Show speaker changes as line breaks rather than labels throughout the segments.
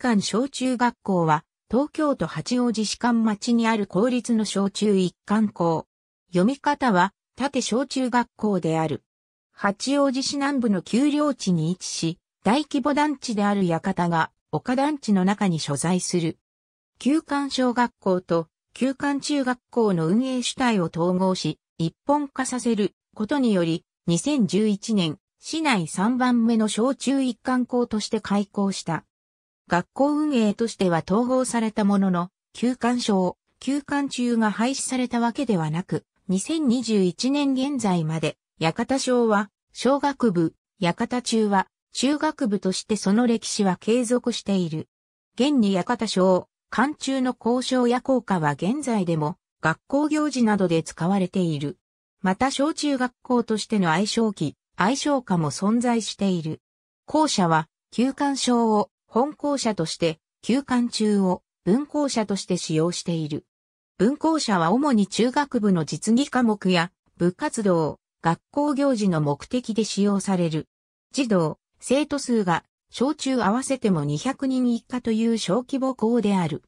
館小中学校は、東京都八王子市館町にある公立の小中一貫校。読み方は、縦小中学校である。八王子市南部の丘陵地に位置し、大規模団地である館が、丘団地の中に所在する。旧館小学校と旧館中学校の運営主体を統合し、一本化させることにより、2011年、市内3番目の小中一貫校として開校した。学校運営としては統合されたものの、休館賞、休館中が廃止されたわけではなく、2021年現在まで、館賞は、小学部、館中は、中学部としてその歴史は継続している。現に館方賞、館中の交渉や効果は現在でも、学校行事などで使われている。また小中学校としての愛称期、愛称科も存在している。校舎は、休館賞を、本校舎として、休館中を分校舎として使用している。分校舎は主に中学部の実技科目や部活動、学校行事の目的で使用される。児童、生徒数が小中合わせても200人以下という小規模校である。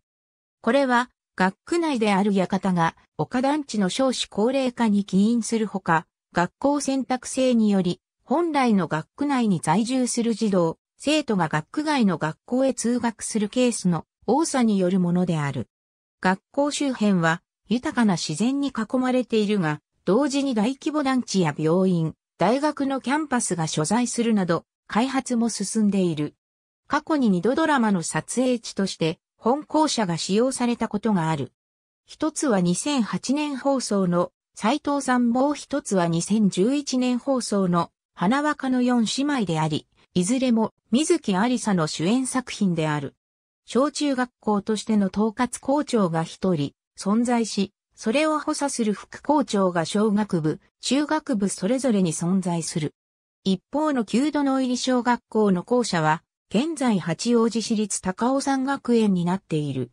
これは学区内である館が岡団地の少子高齢化に起因するほか、学校選択制により本来の学区内に在住する児童、生徒が学区外の学校へ通学するケースの多さによるものである。学校周辺は豊かな自然に囲まれているが、同時に大規模団地や病院、大学のキャンパスが所在するなど、開発も進んでいる。過去に二度ドラマの撮影地として、本校舎が使用されたことがある。一つは2008年放送の斎藤さんもう一つは2011年放送の花若の4姉妹であり、いずれも水木ありさの主演作品である。小中学校としての統括校長が一人存在し、それを補佐する副校長が小学部、中学部それぞれに存在する。一方の旧土の入り小学校の校舎は、現在八王子市立高尾山学園になっている。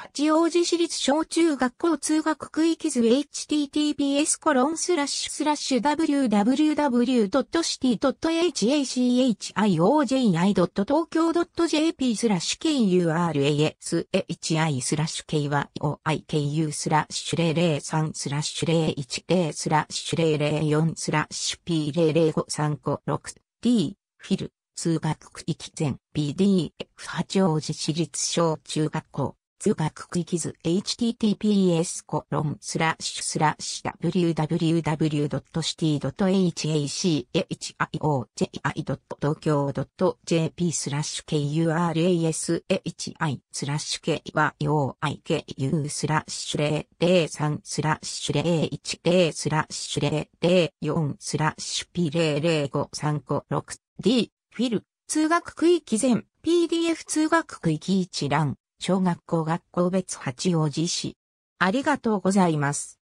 八王子市立小中学校通学区域図 https コロンスラッシュスラッシュ www.city.hachioji.tokyo.jp スラッシュ k u r a s h i スラッシュ kyoiku スラッシュ003スラッシュ010スラッシュ004スラッシュ p 0 0 5 3 6 d フィル通学区域全 PDF 八王子市立小中学校図学クイキズ https コロンスラッシュスラッシュ www.city.hachioi.ji.tokyo.jp スラッシュ kurashi スラッシュ kyoiku スラッシュ003スラッシュ010スラッシュ004スラッシュ p00536d フィル通学区域全 PDF 通学区域一覧小学校学校別八王子市。ありがとうございます。